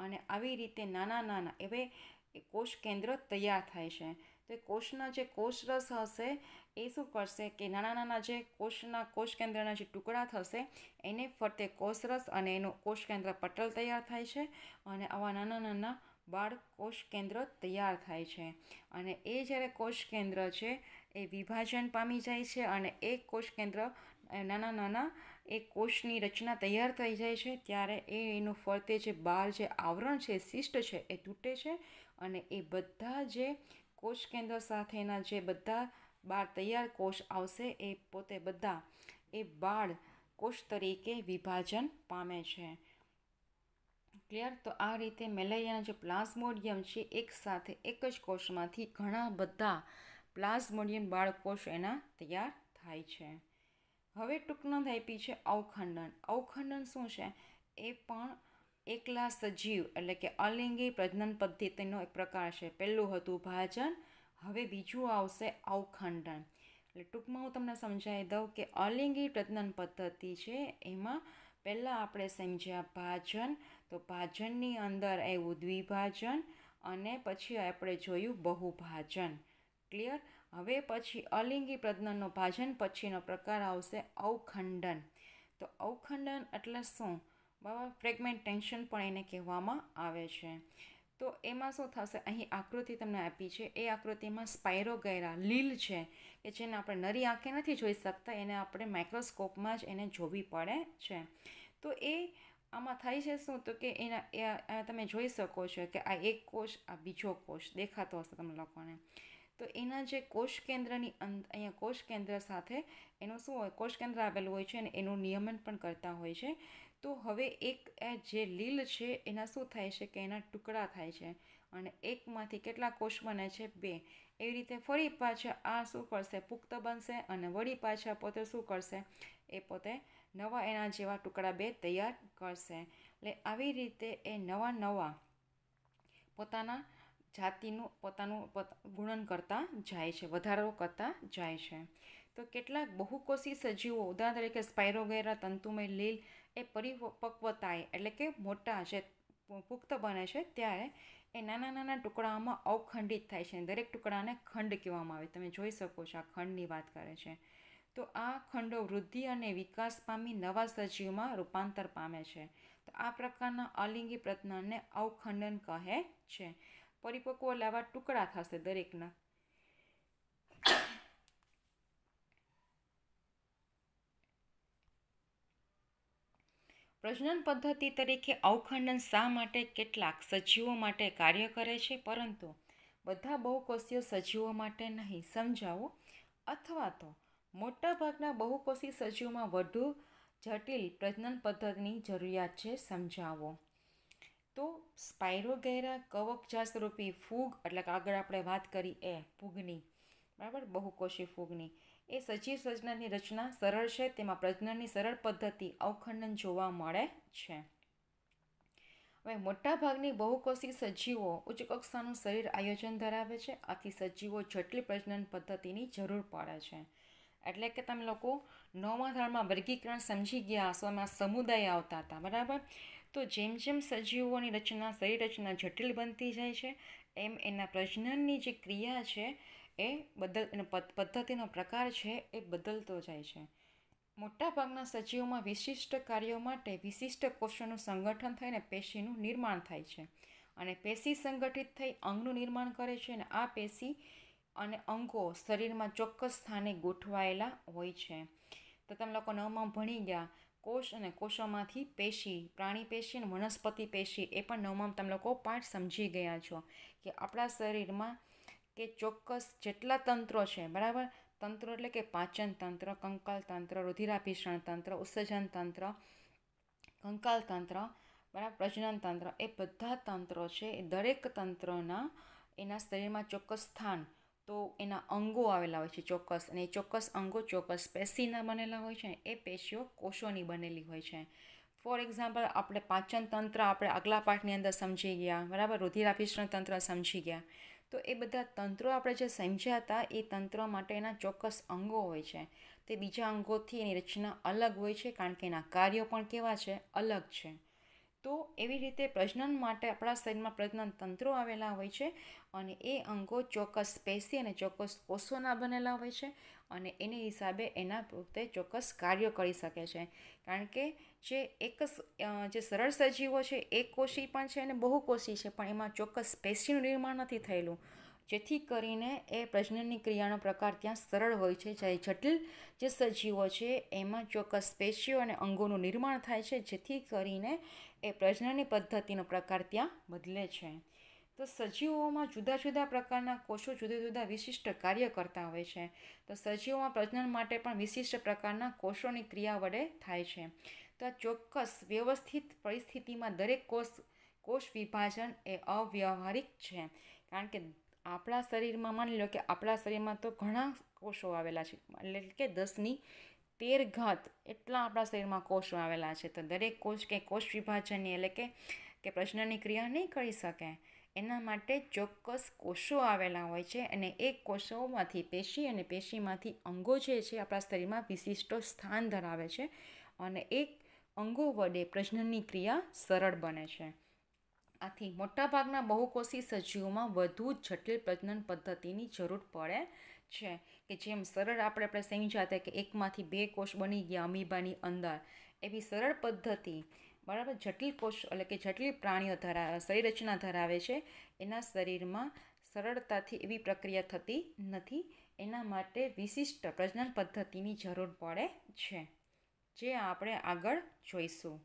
અને આવી રીતે નાના નાના એવે કોષ કેન્દ્ર તૈયાર થાય છે તો કોષના જે કોષરસ હશે એ શું કરશે કે નાના નાના જે કોષના કોષ કેન્દ્રના જે ટુકડા થશે એને ફરતે કોષરસ અને એનું કોષ કેન્દ્ર પટલ તૈયાર થાય છે અને આવા નાના નાના બાળ કોષ કેન્દ્ર તૈયાર થાય છે અને એ જ્યારે કોષ કેન્દ્ર છે એ વિભાજન પામી જાય છે અને એ કોષ કેન્દ્ર નાના નાના એ કોષની રચના તૈયાર થઈ જાય છે ત્યારે એ એનું ફરતે જે બહાર જે આવરણ છે શિષ્ટ છે એ તૂટે છે અને એ બધા જે કોષ કેન્દ્ર સાથેના જે બધા બાળ તૈયાર કોષ આવશે એ પોતે બધા એ બાળ કોષ તરીકે વિભાજન પામે છે ક્લિયર તો આ રીતે મેલેરિયાના જે પ્લાઝમોડિયમ છે એક સાથે એક જ કોષમાંથી ઘણા બધા પ્લાઝમોડિયમ બાળકોષ એના તૈયાર થાય છે હવે ટૂંકનો આપી છે અવખંડન અવખંડન શું છે એ પણ એકલા સજીવ એટલે કે અલિંગી પ્રજનન પદ્ધતિનો એક પ્રકાર છે પહેલું હતું ભાજન હવે બીજું આવશે અવખંડન એટલે ટૂંકમાં હું તમને સમજાવી દઉં કે અલિંગી પ્રજનન પદ્ધતિ છે એમાં પહેલાં આપણે સમજ્યા ભાજન તો ભાજનની અંદર એવું દ્વિભાજન અને પછી આપણે જોયું બહુભાજન ક્લિયર હવે પછી અલિંગી પ્રજ્ઞાનો ભાજન પછીનો પ્રકાર આવશે અવખંડન તો અવખંડન એટલે શું ફ્રેગમેન્ટ ટેન્શન પણ એને કહેવામાં આવે છે તો એમાં શું થશે અહીં આકૃતિ તમને આપી છે એ આકૃતિમાં સ્પાયરોગેરા લીલ છે કે જેને આપણે નરી આંખે નથી જોઈ શકતા એને આપણે માઇક્રોસ્કોપમાં જ એને જોવી પડે છે તો એ આમાં થાય છે શું તો કે એના તમે જોઈ શકો છો કે આ એક કોષ આ બીજો કોષ દેખાતો હશે તમે લોકોને તો એના જે કોષ કેન્દ્રની અંદર અહીંયા કોષ કેન્દ્ર સાથે એનું શું હોય કોષ કેન્દ્ર આવેલું હોય છે અને એનું નિયમન પણ કરતા હોય છે તો હવે એક એ જે લીલ છે એના શું થાય છે કે એના ટુકડા થાય છે અને એકમાંથી કેટલા કોષ બને છે બે એવી રીતે ફરી પાછા આ શું કરશે પુખ્ત બનશે અને વળી પાછા પોતે શું કરશે એ પોતે નવા એના જેવા ટુકડા બે તૈયાર કરશે એટલે આવી રીતે એ નવા નવા પોતાના જાતિનું પોતાનું ગુણન કરતા જાય છે વધારો કરતા જાય છે તો કેટલાક બહુકોષી સજીવો ઉદાહરણ તરીકે સ્પાયરોગેરા તંતુમય લીલ એ પરિપક્વતાએ એટલે કે મોટા છે પુખ્ત બને છે ત્યારે એ નાના નાના ટુકડાઓમાં અવખંડિત થાય છે દરેક ટુકડાને ખંડ કહેવામાં આવે તમે જોઈ શકો છો આ ખંડની વાત કરે છે તો આ ખંડો વૃદ્ધિ અને વિકાસ પામી નવા સજીવમાં રૂપાંતર પામે છે તો આ પ્રકારના અલિંગી પ્રજ્ઞાનને અવખંડન કહે છે પરિપક્વ લાવા ટુકડા થશે દરેકના પ્રજનન પદ્ધતિ તરીકે અવખંડન શા માટે કેટલાક સજીવો માટે કાર્ય કરે છે પરંતુ બધા બહુકોષીય સજીવો માટે નહીં સમજાવો અથવા તો મોટાભાગના બહુકોષી સજીવોમાં વધુ જટિલ પ્રજનન પદ્ધતિની જરૂરિયાત છે સમજાવો તો સ્પાયરોગેરા કવકજાતરૂપી ફૂગ એટલે કે આગળ આપણે વાત કરી એ ફૂગની બરાબર બહુકોષી ફૂગની એ સજીવ સર્જનાની રચના સરળ છે તેમાં પ્રજનનની સરળ પદ્ધતિ અવખંડન જોવા મળે છે હવે મોટાભાગની બહુકોષી સજીવો ઉચ્ચ કક્ષાનું શરીર આયોજન ધરાવે છે આથી સજીવો જટિલ પ્રજનન પદ્ધતિની જરૂર પડે છે એટલે કે તમે લોકો નવમા ધોરણમાં વર્ગીકરણ સમજી ગયા હશો એમાં સમુદાય આવતા હતા બરાબર તો જેમ જેમ સજીવોની રચના શરીર રચના જટિલ બનતી જાય છે એમ એના પ્રજનનની જે ક્રિયા છે એ બદલ એનો પદ્ધતિનો પ્રકાર છે એ બદલતો જાય છે મોટાભાગના સજીવોમાં વિશિષ્ટ કાર્યો માટે વિશિષ્ટ કોષોનું સંગઠન થઈને પેશીનું નિર્માણ થાય છે અને પેશી સંગઠિત થઈ અંગનું નિર્માણ કરે છે અને આ પેશી અને અંગો શરીરમાં ચોક્કસ સ્થાને ગોઠવાયેલા હોય છે તો તમે લોકો નવમાં ભણી ગયા કોષ અને કોષોમાંથી પેશી પ્રાણી પેશી અને વનસ્પતિ પેશી એ પણ નવમાં તમે લોકો પાઠ સમજી ગયા છો કે આપણા શરીરમાં કે ચોક્કસ જેટલા તંત્રો છે બરાબર તંત્રો એટલે કે પાચન તંત્ર કંકાલ તંત્ર રુધિરાભિસરણ તંત્ર ઉત્સર્જન તંત્ર કંકાલ તંત્ર બરાબર પ્રજનન તંત્ર એ બધા તંત્રો છે એ દરેક તંત્રોના એના શરીરમાં ચોક્કસ સ્થાન તો એના અંગો આવેલા હોય છે ચોક્કસ અને એ ચોક્કસ અંગો ચોક્કસ પેશીના બનેલા હોય છે એ પેશીઓ કોષોની બનેલી હોય છે ફોર એક્ઝામ્પલ આપણે પાચન તંત્ર આપણે આગલા પાઠની અંદર સમજી ગયા બરાબર રુધિરાભિસરણ તંત્ર સમજી ગયા તો એ બધા તંત્રો આપણે જે સમજ્યા હતા એ તંત્ર માટેના ચોક્કસ અંગો હોય છે તે બીજા અંગોથી એની રચના અલગ હોય છે કારણ કે એના કાર્યો પણ કેવા છે અલગ છે તો એવી રીતે પ્રજનન માટે આપણા શરીરમાં પ્રજનન તંત્રો આવેલા હોય છે અને એ અંગો ચોક્કસ પેશી અને ચોક્કસ કોષોના બનેલા હોય છે અને એને હિસાબે એના પોતે ચોક્કસ કાર્યો કરી શકે છે કારણ કે જે એક જે સરળ સજીવો છે એક કોષી પણ છે અને બહુ કોષી છે પણ એમાં ચોક્કસ પેશીનું નિર્માણ નથી થયેલું જેથી કરીને એ પ્રજનનની ક્રિયાનો પ્રકાર ત્યાં સરળ હોય છે જ્યારે જટિલ જે સજીવો છે એમાં ચોક્કસ પેશીઓ અને અંગોનું નિર્માણ થાય છે જેથી કરીને એ પ્રજનનની પદ્ધતિનો પ્રકાર ત્યાં બદલે છે તો સજીવોમાં જુદા જુદા પ્રકારના કોષો જુદા જુદા વિશિષ્ટ કાર્ય કરતા હોય છે તો સજીવોમાં પ્રજનન માટે પણ વિશિષ્ટ પ્રકારના કોષોની ક્રિયા વડે થાય છે તો આ ચોક્કસ વ્યવસ્થિત પરિસ્થિતિમાં દરેક કોષ કોષ વિભાજન એ અવ્યવહારિક છે કારણ કે આપણા શરીરમાં માની લો કે આપણા શરીરમાં તો ઘણા કોષો આવેલા છે એટલે કે દસની તેર ઘાત એટલા આપણા શરીરમાં કોષો આવેલા છે તો દરેક કોષ કે કોષ વિભાજનની એટલે કે કે પ્રજનનની ક્રિયા નહીં કરી શકે એના માટે ચોક્કસ કોષો આવેલા હોય છે અને એ કોષોમાંથી પેશી અને પેશીમાંથી અંગો જે છે આપણા શરીરમાં વિશિષ્ટ સ્થાન ધરાવે છે અને એક અંગો વડે પ્રજનનની ક્રિયા સરળ બને છે આથી મોટાભાગના બહુકોષી સજીવોમાં વધુ જટિલ પ્રજનન પદ્ધતિની જરૂર પડે છે કે જેમ સરળ આપણે આપણે સમજ્યા હતા કે એકમાંથી બે કોષ બની ગયા અમીબાની અંદર એવી સરળ પદ્ધતિ બરાબર જટિલ કોષ એટલે કે જટિલ પ્રાણીઓ ધરાવે શરીરચના ધરાવે છે એના શરીરમાં સરળતાથી એવી પ્રક્રિયા થતી નથી એના માટે વિશિષ્ટ પ્રજનન પદ્ધતિની જરૂર પડે છે જે આપણે આગળ જોઈશું